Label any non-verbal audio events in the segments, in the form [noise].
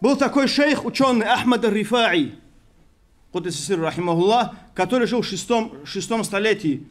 Был такой шейх, ученый Ахмад Рифаи, который жил в шестом, шестом столетии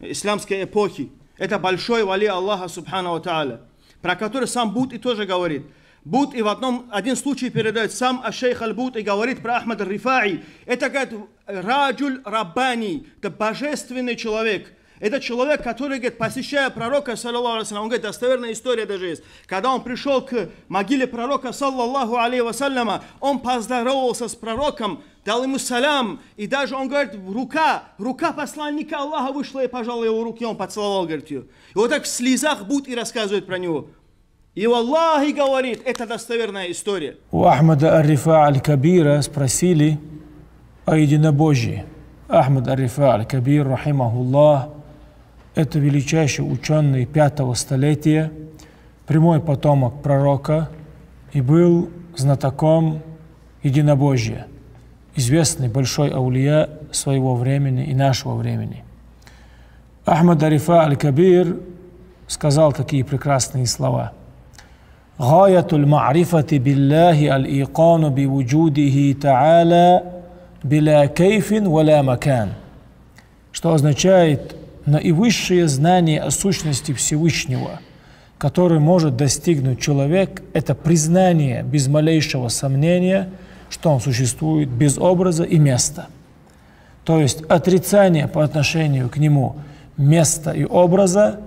исламской эпохи. Это большой вали Аллаха Субхану Тааля, про который сам Буд и тоже говорит. Буд и в одном, один случай передает сам шейх Аль-Буд и говорит про Ахмада Рифаи. Это, говорит, Раджуль Раббани, это божественный человек – это человек, который, говорит, посещая пророка, саллаллаху алейхи он говорит, достоверная история даже есть. Когда он пришел к могиле пророка, саллаллаху алейхи вассаляма, он поздоровался с пророком, дал ему салям, и даже он говорит, рука, рука посланника Аллаха вышла и пожала его руки, он поцеловал, говорит, ее. И вот так в слезах будет и рассказывает про него. И Аллах говорит, это достоверная история. У Ахмада Арифа Аль-Кабира спросили о единобожии. Ахмад Арифа Аль-Кабир, рахимахуллах, это величайший ученый пятого столетия, прямой потомок пророка и был знатоком единобожия, известный большой аулия своего времени и нашего времени. Ахмад Арифа Аль-Кабир сказал такие прекрасные слова. غاية المعرفة بالله الإيقان بوجوده تعالى بلا كيف ولا مكان. Что означает но и высшее знание о сущности Всевышнего, которое может достигнуть человек, это признание без малейшего сомнения, что он существует без образа и места. То есть отрицание по отношению к нему места и образа,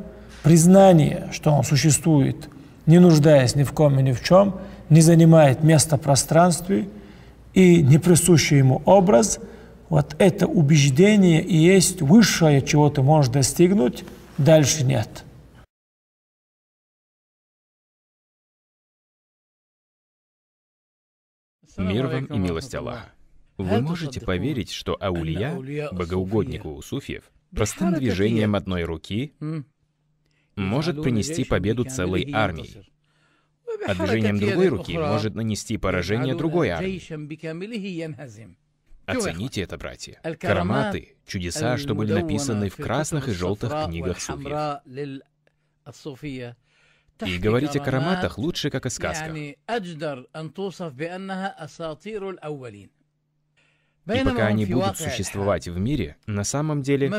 признание, что он существует, не нуждаясь ни в ком и ни в чем, не занимает места в пространстве и не присущий ему образ – вот это убеждение и есть высшее, чего ты можешь достигнуть, дальше нет. Мир вам и милость Аллаха. Вы можете поверить, что аулия, богоугодник у суфьев, простым движением одной руки может принести победу целой армии. А движением другой руки может нанести поражение другой армии. Оцените это, братья. Караматы — чудеса, что были написаны в красных и желтых книгах суфиев. И говорить о караматах лучше, как о сказках. И пока они будут существовать в мире, на самом деле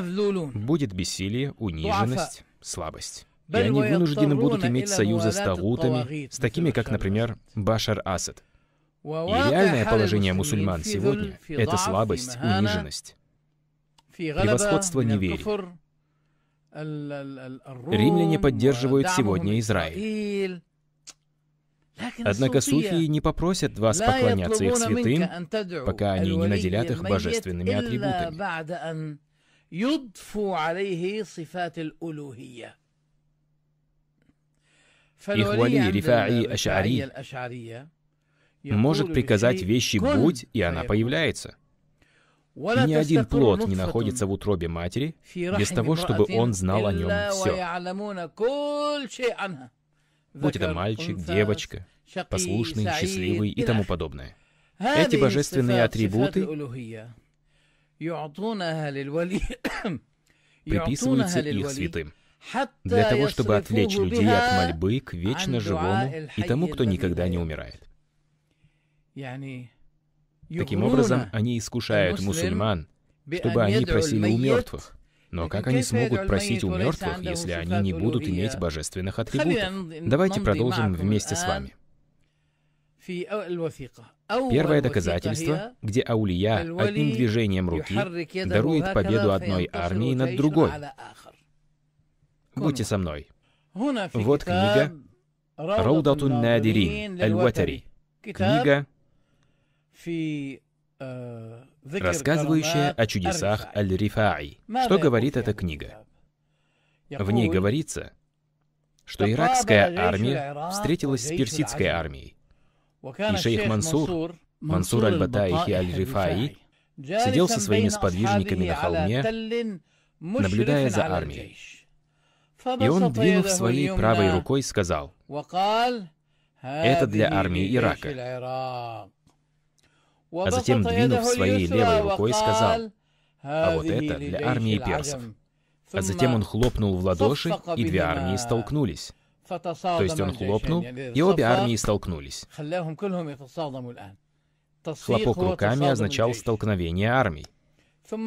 будет бессилие, униженность, слабость. И они вынуждены будут иметь союзы с тагутами, с такими, как, например, Башар Асад. И реальное положение мусульман сегодня — это слабость, униженность, превосходство неверия. Римляне поддерживают сегодня Израиль. Однако суфии не попросят вас поклоняться их святым, пока они не наделят их божественными атрибутами. Их вали Рифаи Аш'ари может приказать вещи «будь», и она появляется. Ни один плод не находится в утробе матери без того, чтобы он знал о нем все. Будь это мальчик, девочка, послушный, счастливый и тому подобное. Эти божественные атрибуты [coughs] приписываются их святым для того, чтобы отвлечь людей от мольбы к вечно живому и тому, кто никогда не умирает. Таким образом, они искушают мусульман, чтобы они просили у мертвых. Но как они смогут просить у мертвых, если они не будут иметь божественных атрибутов? Давайте продолжим вместе с а? вами. Первое доказательство, где Аулия одним движением руки дарует победу одной армии над другой. Будьте со мной. Вот книга Раудатун Надирин Аль-Ватари. Книга Э, рассказывающая о чудесах Аль-Рифаи. Что говорит эта книга? В ней говорится, что иракская армия встретилась с персидской армией, и шейх Мансур, Мансур Аль-Батаих и Аль-Рифаи, сидел со своими сподвижниками на холме, наблюдая за армией. И он, двинув своей правой рукой, сказал, «Это для армии Ирака» а затем, двинув своей левой рукой, сказал, «А вот это для армии персов». А затем он хлопнул в ладоши, и две армии столкнулись. То есть он хлопнул, и обе армии столкнулись. Хлопок руками означал столкновение армий.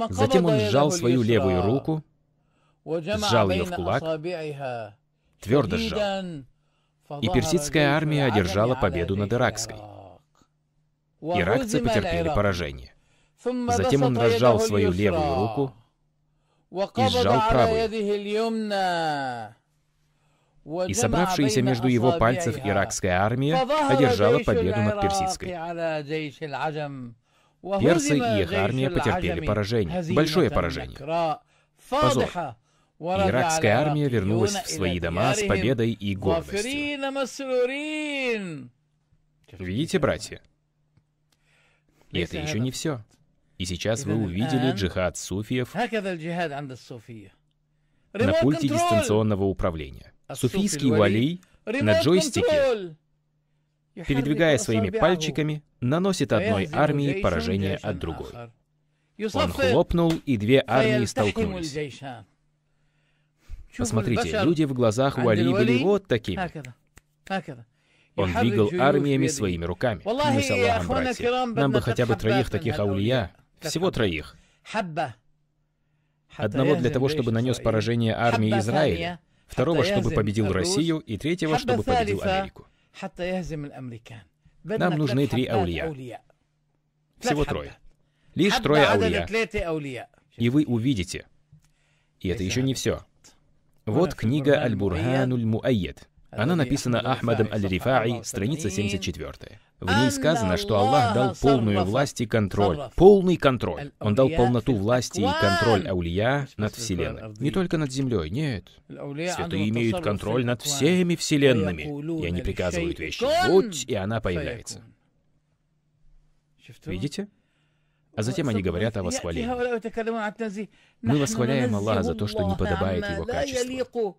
Затем он сжал свою левую руку, сжал ее в кулак, твердо сжал. И персидская армия одержала победу над иракской. Иракцы потерпели поражение. Затем он разжал свою левую руку и сжал правую. И собравшаяся между его пальцев иракская армия одержала победу над персидской. Персы и их армия потерпели поражение, большое поражение. Позор. Иракская армия вернулась в свои дома с победой и гордостью. Видите, братья? И это еще не все. И сейчас вы увидели эм, джихад суфиев на пульте дистанционного управления. А Суфийский валий на джойстике, передвигая своими пальчиками, наносит одной армии поражение от другой. Он хлопнул, и две армии столкнулись. Посмотрите, люди в глазах у были вот такими. Он двигал армиями своими руками. Мы с Аллахом, братья. Нам бы хотя бы троих таких аулия. Всего троих. Одного для того, чтобы нанес поражение армии Израиля. Второго, чтобы победил Россию. И третьего, чтобы победил Америку. Нам нужны три аулия. Всего трое. Лишь трое аулия. И вы увидите. И это еще не все. Вот книга Аль-Бурхануль Муайед. Она написана Ахмадом Аль-Рифаи, страница 74. В ней сказано, что Аллах дал полную власть и контроль. Полный контроль. Он дал полноту власти и контроль Аулия над Вселенной. Не только над Землей, нет. Святые имеют контроль над всеми Вселенными. И они приказывают вещи «Будь», и она появляется. Видите? А затем они говорят о восхвалении. Мы восхваляем Аллаха за то, что не подобает его качеству.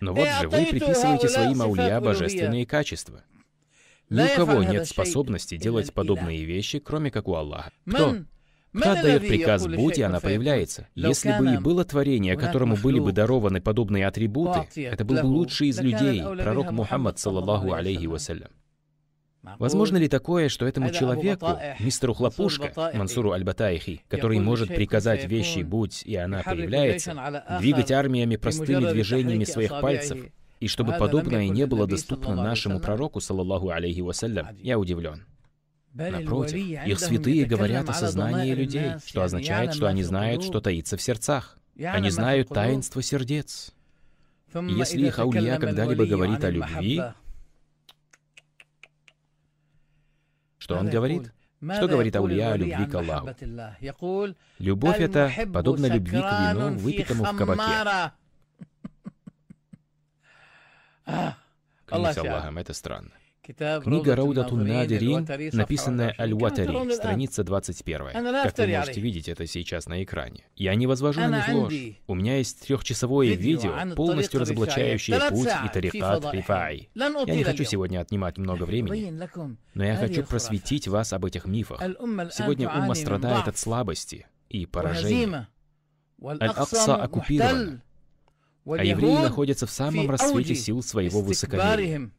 Но вот э, же а вы приписываете своим аулия божественные качества. Ни у кого нет способности делать подобные вещи, кроме как у Аллаха. Кто? Кто отдает приказ «будь», и она появляется. Если бы и было творение, которому были бы дарованы подобные атрибуты, это был бы лучший из людей, пророк Мухаммад, саллаллаху алейхи вассалям. Возможно ли такое, что этому человеку, мистеру [laughs] Хлопушка, Мансуру Аль-Батаихи, который может приказать вещи «будь», и она появляется, двигать армиями простыми движениями своих пальцев, и чтобы подобное не было доступно нашему пророку, саллаллаху алейхи вассалям, я удивлен. Напротив, их святые говорят о сознании людей, что означает, что они знают, что таится в сердцах. Они знают таинство сердец. И если их аулья когда-либо говорит о любви, Что он говорит? Что говорит Аулия о любви к Аллаху? Любовь — это подобно любви к вину, выпитому в кабаке. Клянусь Аллахом, это странно. Книга Раудатун Надирин, написанная Аль-Ватари, страница 21. Как вы можете видеть это сейчас на экране. Я не возвожу на них ложь. У меня есть трехчасовое видео, полностью разоблачающее путь и тарикат Рифай. Я не хочу сегодня отнимать много времени, но я хочу просветить вас об этих мифах. Сегодня умма страдает от слабости и поражения. Аль-Акса оккупирован, а евреи находятся в самом расцвете сил своего высокомерия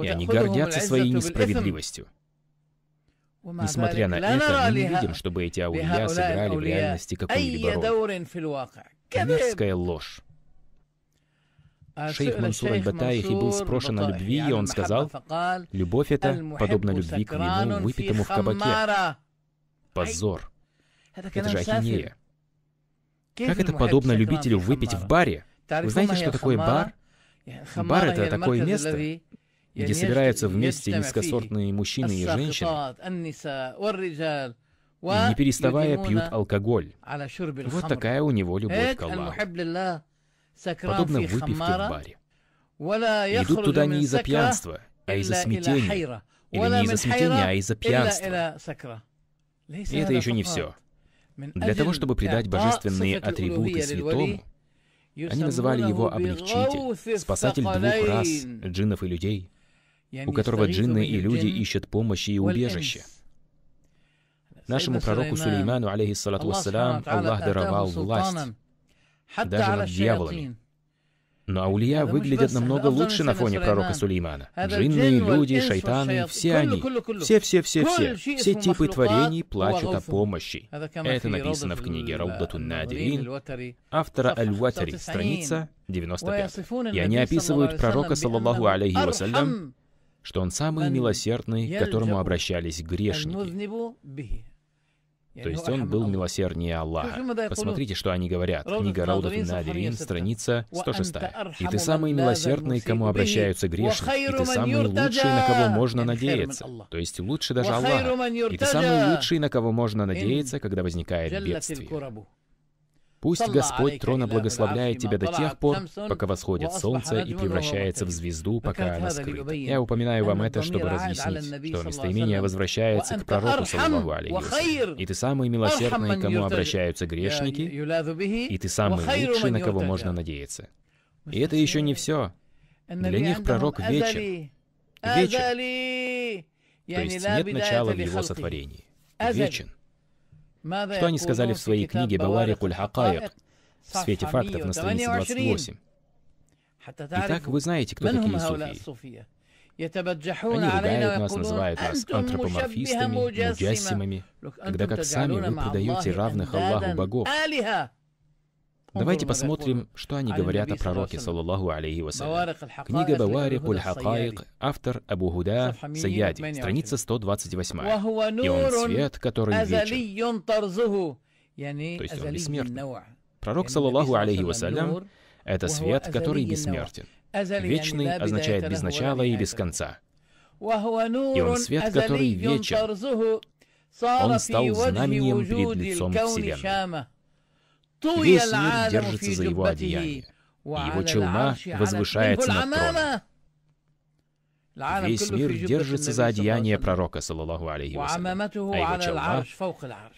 и они гордятся своей несправедливостью. Несмотря на это, мы не видим, чтобы эти аулия сыграли в реальности какую-либо роль. Мирская ложь. А Шейх Мансур аль и был спрошен о любви, и он сказал, «Любовь это подобно любви к вину, выпитому в кабаке». Позор. Это же ахинея. Как это подобно любителю выпить в баре? Вы знаете, что такое бар? Бар — это такое место, где собираются вместе низкосортные мужчины и женщины, и не переставая пьют алкоголь. Вот такая у него любовь к Аллаху. Подобно выпивке в баре. Идут туда не из-за пьянства, а из-за смятения. Или не из-за смятения, а из-за пьянства. И это еще не все. Для того, чтобы придать божественные атрибуты святому, они называли его облегчитель, спасатель двух раз джиннов и людей у которого джинны и люди ищут помощи и убежище. Нашему пророку Сулейману, алейхиссалату вассалям, Аллах даровал власть, даже над дьяволами. Но аулия выглядят намного лучше на фоне пророка Сулеймана. Джинны, люди, шайтаны, все они, все-все-все-все, все типы творений плачут о помощи. Это написано в книге Раудатун Надирин, автора Аль-Ватари, страница 95. И они описывают пророка, саллаллаху алейхи вассалям, что Он самый милосердный, к которому обращались грешники. То есть он был милосерднее Аллаха. Посмотрите, что они говорят. Книга Раудат Надирин, страница 106. «И ты самый милосердный, к кому обращаются грешники, и ты самый лучший, на кого можно надеяться». То есть лучше даже Аллаха. «И ты самый лучший, на кого можно надеяться, когда возникает бедствие». Пусть Господь трона благословляет тебя до тех пор, пока восходит солнце и превращается в звезду, пока она скрыта. Я упоминаю вам это, чтобы разъяснить, что местоимение возвращается к пророку, саллаллаху И ты самый милосердный, кому обращаются грешники, и ты самый лучший, на кого можно надеяться. И это еще не все. Для них пророк вечер. Вечер. То есть нет начала в его сотворении. Вечен. Что они сказали в своей книге «Баварикуль Хакаек» в свете фактов на странице 28? Итак, вы знаете, кто такие суфии. Они ругают нас, называют нас антропоморфистами, муджассимами, когда как сами вы предаете равных Аллаху богов. Давайте посмотрим, что они говорят о пророке, саллаллаху алейхи вассалям. Книга Бавари, уль автор Абу Гуда Саяди, страница 128. «И он свет, который вечен». То есть он бессмертен. Пророк, саллаллаху алейхи вассалям, это свет, который бессмертен. Вечный означает без начала и без конца. И он свет, который вечен. Он стал знаменем перед лицом Вселенной. Весь мир ну, держится за его одеяние, и его челма возвышается над троном. Весь мир держится за одеяние пророка, саллаллаху алейхи вассалям, а его челма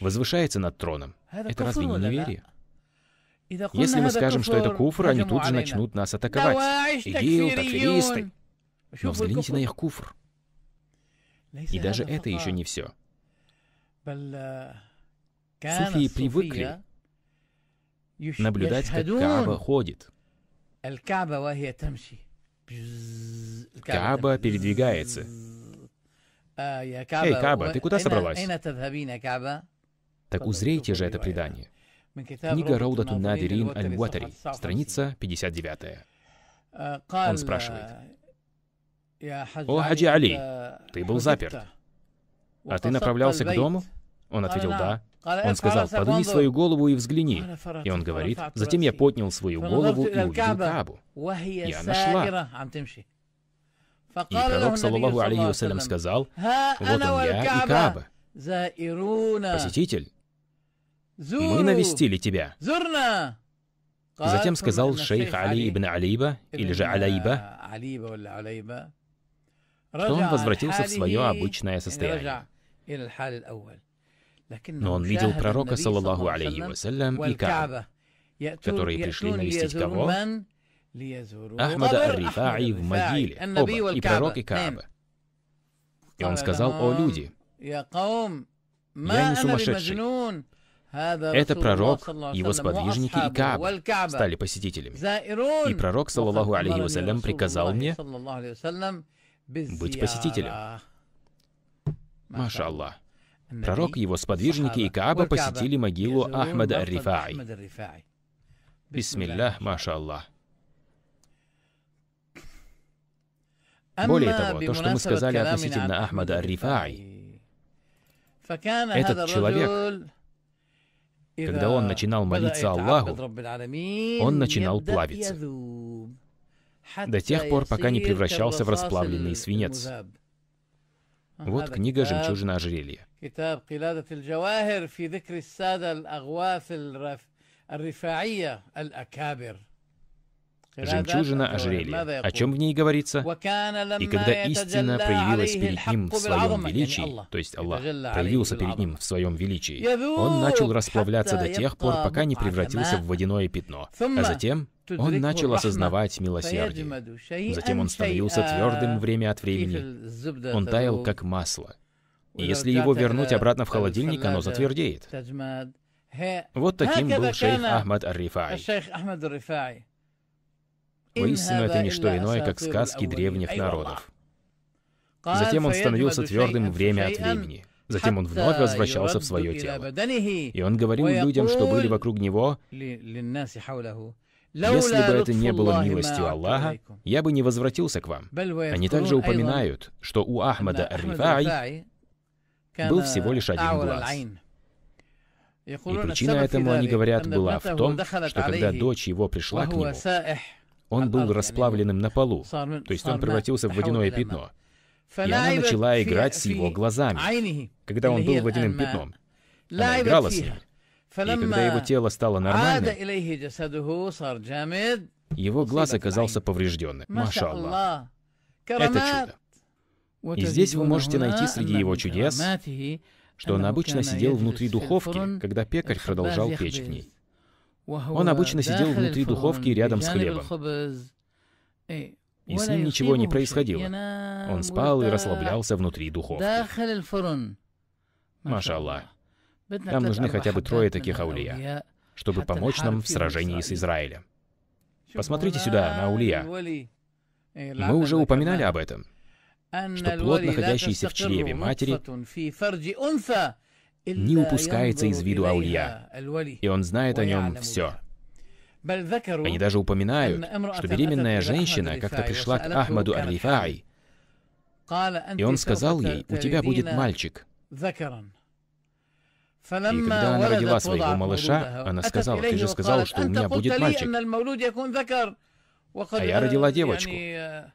возвышается над троном. Это разве не неверие? Если мы скажем, что это куфр, они тут же начнут нас атаковать. ИГИЛ, такфиристы. Но взгляните на их куфр. И даже это еще не все. Суфии привыкли наблюдать, как Кааба ходит. Кааба передвигается. Эй, Каба, ты куда собралась? Так узрейте же это предание. Книга Роудату Надирин аль страница 59. Он спрашивает. «О, Хаджи Али, ты был заперт. А ты направлялся к дому?» Он ответил «Да». Он сказал, «Подни свою голову и взгляни». И он говорит, «Затем я поднял свою голову и увидел Каабу. Я нашла». И пророк, саллаллаху алейхи вассалям, сказал, «Вот он я и Кааба, посетитель. Мы навестили тебя». Затем сказал шейх Али ибн Алиба, или же Алаиба, что он возвратился в свое обычное состояние. Но он видел пророка, саллаллаху алейхи вассалям, и Кааб, которые пришли навестить кого? Ахмада Ар-Рифаи в могиле, оба, и пророк, и Кааба. И он сказал, «О люди, я не сумасшедший, это пророк, его сподвижники и кааба стали посетителями. И пророк, саллаллаху алейхи вассалям, приказал мне быть посетителем. Машаллах. Пророк, его сподвижники и Кааба посетили могилу Ахмада Арифаи. Бисмиллах, маша Аллах. Более того, то, что мы сказали относительно Ахмада Арифаи, этот человек, когда он начинал молиться Аллаху, он начинал плавиться до тех пор, пока не превращался в расплавленный свинец. Вот книга «Жемчужина ожерелья». كتاب قلادة الجواهر في ذكر السادة الأغواث الرف... الرفاعية الأكابر жемчужина ожерелья. О чем в ней говорится? И когда истина проявилась перед ним в своем величии, то есть Аллах проявился перед ним в своем величии, он начал расплавляться до тех пор, пока не превратился в водяное пятно. А затем он начал осознавать милосердие. Затем он становился твердым время от времени. Он таял, как масло если его вернуть обратно в холодильник, оно затвердеет. Вот таким был шейх Ахмад Ар-Рифай. Воистину, это не что иное, как сказки древних народов. Затем он становился твердым время от времени. Затем он вновь возвращался в свое тело. И он говорил людям, что были вокруг него, «Если бы это не было милостью Аллаха, я бы не возвратился к вам». Они также упоминают, что у Ахмада Ар-Рифай был всего лишь один глаз. И причина этому, они говорят, была в том, что когда дочь его пришла к нему, он был расплавленным на полу, то есть он превратился в водяное пятно. И она начала играть с его глазами, когда он был водяным пятном. Она играла с ним. И когда его тело стало нормальным, его глаз оказался поврежденным. Маша Аллах. Это чудо. И здесь вы можете найти среди его чудес, что он обычно сидел внутри духовки, когда пекарь продолжал печь в ней. Он обычно сидел внутри духовки рядом с хлебом. И с ним ничего не происходило. Он спал и расслаблялся внутри духовки. Машаллах. Нам нужны хотя бы трое таких аулия, чтобы помочь нам в сражении с Израилем. Посмотрите сюда, на аулия. Мы уже упоминали об этом что плод, находящийся в чреве матери, не упускается из виду Аулья, и он знает о нем все. Они даже упоминают, что беременная женщина как-то пришла к Ахмаду Аль-Рифаи, и он сказал ей, «У тебя будет мальчик». И когда она родила своего малыша, она сказала, «Ты же сказал, что у меня будет мальчик». А я родила э, девочку. Э,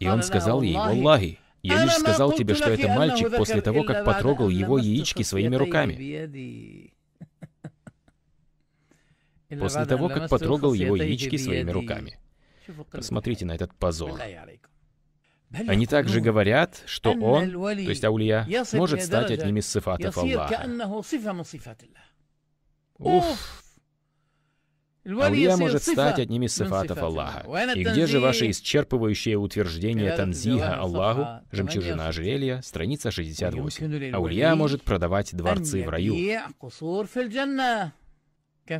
и он сказал ей, «Валлахи, я лишь сказал тебе, что это мальчик после того, как потрогал его яички своими руками. После того, как потрогал его яички своими руками. Посмотрите на этот позор. Они также ну, говорят, что он, то есть Аулия, может стать одним из сифатов Аллаха. Уф, Аулия может стать одним из ну, сифатов Аллаха. И где же ваше исчерпывающее утверждение Танзиха Аллаху, жемчужина ожерелья, страница 68. Аулия а может продавать дворцы в раю.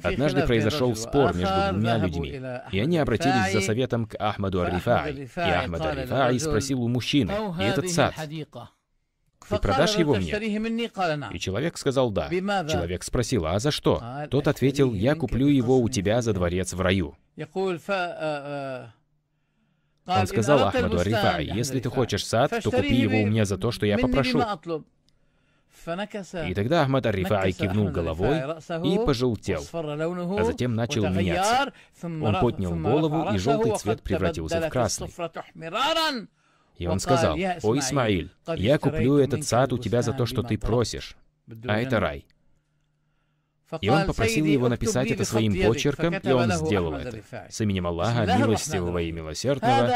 Однажды произошел спор между двумя людьми, и они обратились за советом к Ахмаду Арифаи. И Ахмад Арифаи спросил у мужчины, и этот сад, и продашь его мне? И человек сказал «да». Человек спросил «А за что?» Тот ответил «Я куплю его у тебя за дворец в раю». Э, э, Он сказал Ахмаду Арифа, «А «Если ты хочешь сад, то купи его у меня за то, что я попрошу». И тогда Ахмад Арифай кивнул головой и пожелтел, а затем начал меняться. Он поднял голову, и желтый цвет превратился в красный. И он сказал, «О, Исмаиль, я куплю этот сад у тебя за то, что ты просишь, а это рай». И он попросил его написать это своим почерком, и он сделал это. С именем Аллаха, милостивого и милосердного,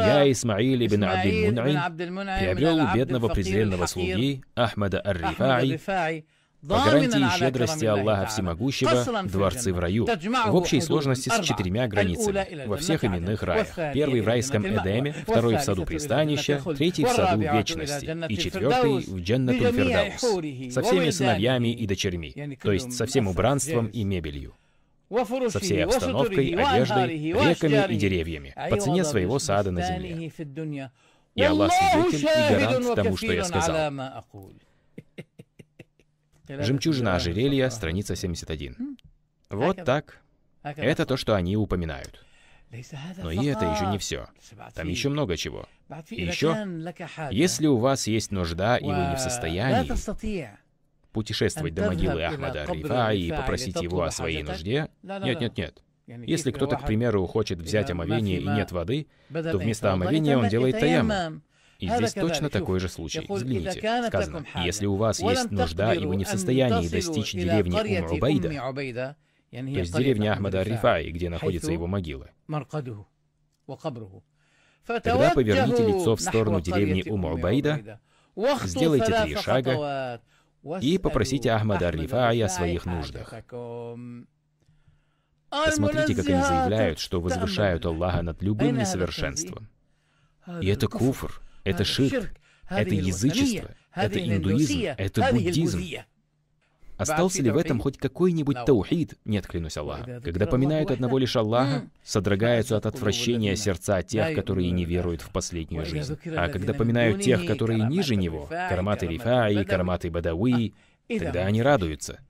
я, Исмаиль ибн Абдиль Мунай, приобрел у бедного презренного слуги Ахмада ар Рифаи по гарантии щедрости Аллаха Всемогущего, дворцы в раю, в общей сложности с четырьмя границами, во всех именных раях. Первый в райском Эдеме, второй в саду пристанища, третий в саду вечности, и четвертый в Дженнату Фердаус, со всеми сыновьями и дочерьми, то есть со всем убранством и мебелью со всей обстановкой, одеждой, реками и деревьями, а по цене своего сада на земле. И Аллах свидетель и гарант тому, что я сказал. Жемчужина ожерелья, страница 71. А вот так. А это то, что они упоминают. Но и это еще не все. Там еще много чего. И еще, если у вас есть нужда, и вы не в состоянии путешествовать до могилы Ахмада Арифа и попросить его о своей нужде, нет, нет, нет. Если кто-то, к примеру, хочет взять омовение и нет воды, то вместо омовения он делает таямму. И здесь точно такой же случай. Взгляните. Сказано, если у вас есть нужда, и вы не в состоянии достичь деревни Умар-Убайда, то есть деревни Ахмада Арифаи, где находится его могила. Тогда поверните лицо в сторону деревни Умар-Убайда, сделайте три шага и попросите Ахмада Арифаи о своих нуждах. Посмотрите, как они заявляют, что возвышают Аллаха над любым несовершенством. И это куфр. Это ширк, это язычество, это индуизм, это буддизм. Остался ли в этом хоть какой-нибудь таухид? Нет, клянусь Аллаха. Когда поминают одного лишь Аллаха, содрогаются от отвращения сердца тех, которые не веруют в последнюю жизнь. А когда поминают ну, тех, которые ниже него, карматы рифаи, карматы бадауи, тогда они радуются.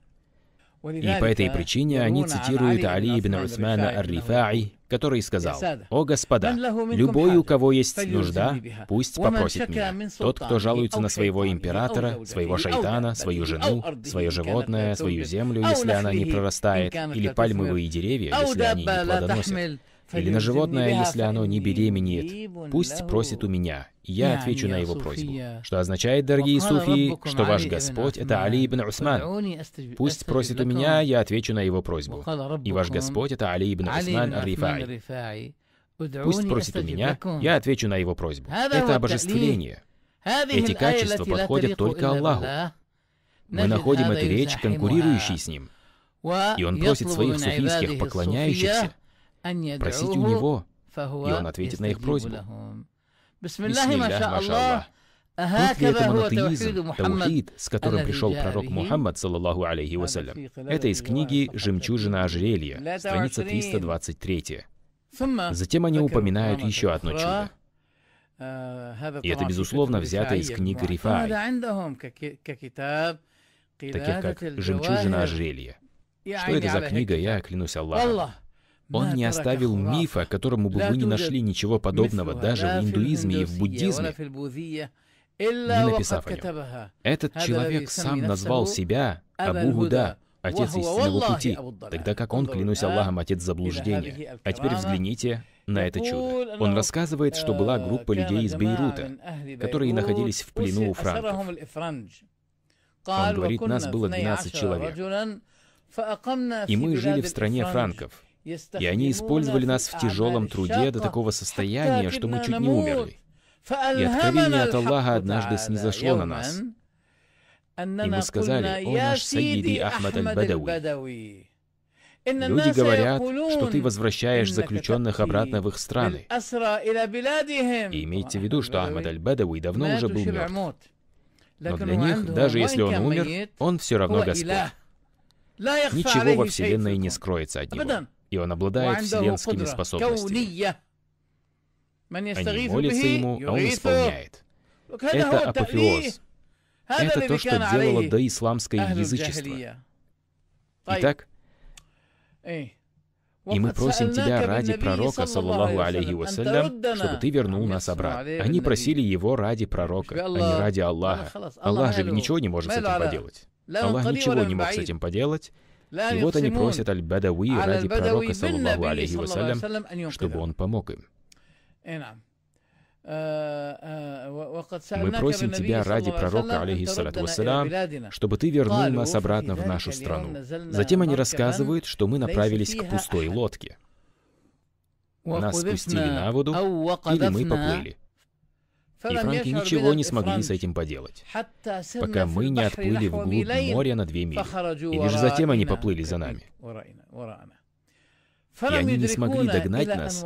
И по этой причине они цитируют Али ибн Усмана ар-Рифаи, который сказал, «О господа, любой, у кого есть нужда, пусть попросит меня. Тот, кто жалуется на своего императора, своего шайтана, свою жену, свое животное, свою землю, если она не прорастает, или пальмовые деревья, если они не плодоносят, или на животное, если оно не беременеет. Пусть просит у меня, и я отвечу на его просьбу. Что означает, дорогие суфии, что ваш Господь — это Али ибн Усман. Пусть просит у меня, я отвечу на его просьбу. И ваш Господь — это Али ибн Усман Рифай. Пусть просит у меня, я отвечу на его просьбу. Это обожествление. Эти качества подходят только Аллаху. Мы находим эту речь, конкурирующей с ним. И он просит своих суфийских поклоняющихся просить у него, и он ответит на их просьбу. Бисмиллях, вот ли это монотеизм, таухид, с которым пришел пророк Мухаммад, саллаллаху алейхи вассалям. Это из книги «Жемчужина ожерелья», страница 323. Затем они упоминают еще одно чудо. Э, и это, безусловно, взято из книг Рифаи, таких как «Жемчужина ожерелья». Что это за книга, я клянусь Аллахом. Он не оставил мифа, которому бы вы не нашли ничего подобного даже в индуизме и в буддизме, не написав о нем. Этот человек сам назвал себя Абу Гуда, отец истинного пути, тогда как он, клянусь Аллахом, отец заблуждения. А теперь взгляните на это чудо. Он рассказывает, что была э, группа людей из Бейрута, которые находились в плену у франков. Он говорит, нас было 12 человек. И мы жили в стране франков. И они использовали нас в тяжелом труде до такого состояния, что мы чуть не умерли. И откровение от Аллаха однажды снизошло на нас. И мы сказали, «О наш Саиди Ахмад аль бадауи Люди говорят, что ты возвращаешь заключенных обратно в их страны. И имейте в виду, что Ахмад аль бадауи давно уже был мертв. Но для них, даже если он умер, он все равно Господь. Ничего во Вселенной не скроется от него и он обладает вселенскими способностями. Они молятся ему, а он исполняет. Это апофеоз. Это то, что делало доисламское язычество. Итак, и мы просим Тебя ради пророка, саллаху алейхи вассалям, чтобы Ты вернул нас обратно. Они просили его ради пророка, а не ради Аллаха. Аллах же ничего не может с этим поделать. Аллах ничего не мог с этим поделать, и вот они просят Аль-Бадауи ради пророка, саллаллаху алейхи вассалям, чтобы он помог им. Мы просим Тебя ради пророка, алейхиссалату вассалям, чтобы Ты вернул нас обратно в нашу страну. Затем они рассказывают, что мы направились к пустой лодке. Нас спустили на воду, или мы поплыли. И франки ничего не смогли с этим поделать, пока мы не отплыли вглубь моря на две мили. И лишь затем они поплыли за нами и они не смогли догнать нас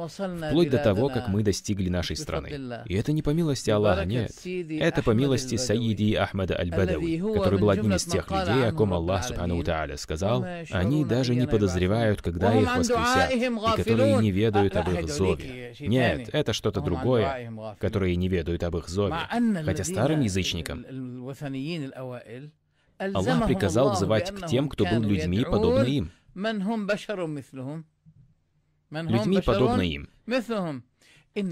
вплоть до того, как мы достигли нашей страны. И это не по милости Аллаха, нет. Это по милости Саиди Ахмада Аль-Бадави, который был одним из тех людей, о ком Аллах Субхану Тааля сказал, они даже не подозревают, когда их воскресят, и которые не ведают об их зове. Нет, это что-то другое, которые не ведают об их зове. Хотя старым язычникам Аллах приказал взывать к тем, кто был людьми, подобны им людьми, подобно им.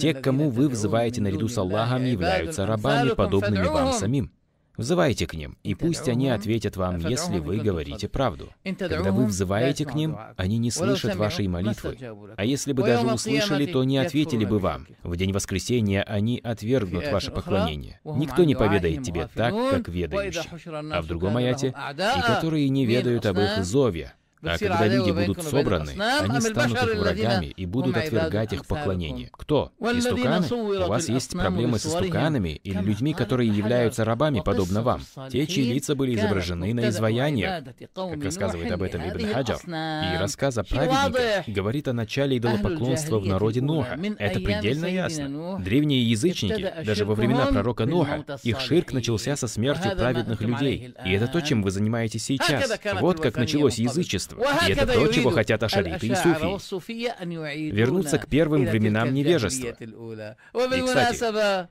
Те, кому вы взываете наряду с Аллахом, являются рабами, подобными вам самим. Взывайте к ним, и пусть они ответят вам, если вы говорите правду. Когда вы взываете к ним, они не слышат вашей молитвы. А если бы даже услышали, то не ответили бы вам. В день воскресения они отвергнут ваше поклонение. Угу. Никто не поведает тебе так, как ведающий. А в другом аяте, и а, которые не ведают об их зове, а когда люди будут собраны, они станут их врагами и будут отвергать их поклонение. Кто? Истуканы? У вас есть проблемы с истуканами или людьми, которые являются рабами, подобно вам. Те, чьи лица были изображены на изваяниях, как рассказывает об этом Ибн Хаджар. И рассказ о праведниках говорит о начале идолопоклонства в народе Нуха. Это предельно ясно. Древние язычники, даже во времена пророка Нуха, их ширк начался со смерти праведных людей. И это то, чем вы занимаетесь а, сейчас. Вот как началось язычество общества. И это то, чего хотят ашариты и суфии. Вернуться к первым временам невежества. И, кстати,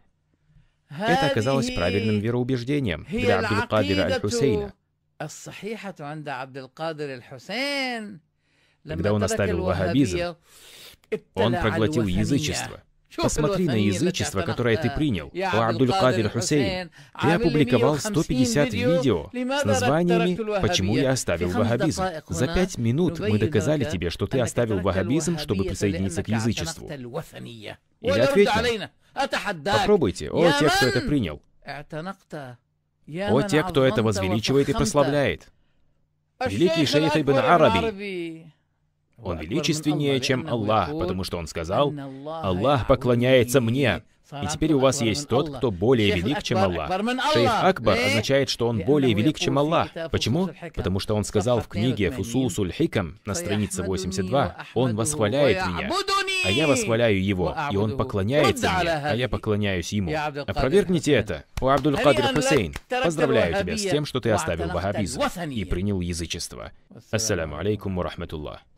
это оказалось правильным вероубеждением для Абдул-Кадира Аль-Хусейна. Когда он оставил ваххабизм, он проглотил язычество – Посмотри на язычество, которое ты э, принял. У Абдуль-Кадир Хусейн. Ты опубликовал 150 видео с названиями «Почему я оставил ваххабизм». За пять минут мы доказали тебе, что ты оставил ваххабизм, чтобы присоединиться к язычеству. Или ответь Попробуйте, о те, кто это принял. О те, кто это возвеличивает и прославляет. Великий шейх Ибн Араби, он величественнее, чем Аллах, потому что он сказал, «Аллах поклоняется мне». И теперь у вас есть тот, кто более велик, чем Аллах. Шейх Акбар э, означает, что он более велик, чем Аллах. Почему? Потому что он сказал в книге Фусусуль Хикам на странице 82, «Он восхваляет меня, а я восхваляю его, и он поклоняется мне, а я поклоняюсь ему». Опровергните а это. У Абдул Кадр Хусейн, поздравляю тебя с тем, что ты оставил ваххабизм и принял язычество. Ассаламу алейкум ва рахматуллах.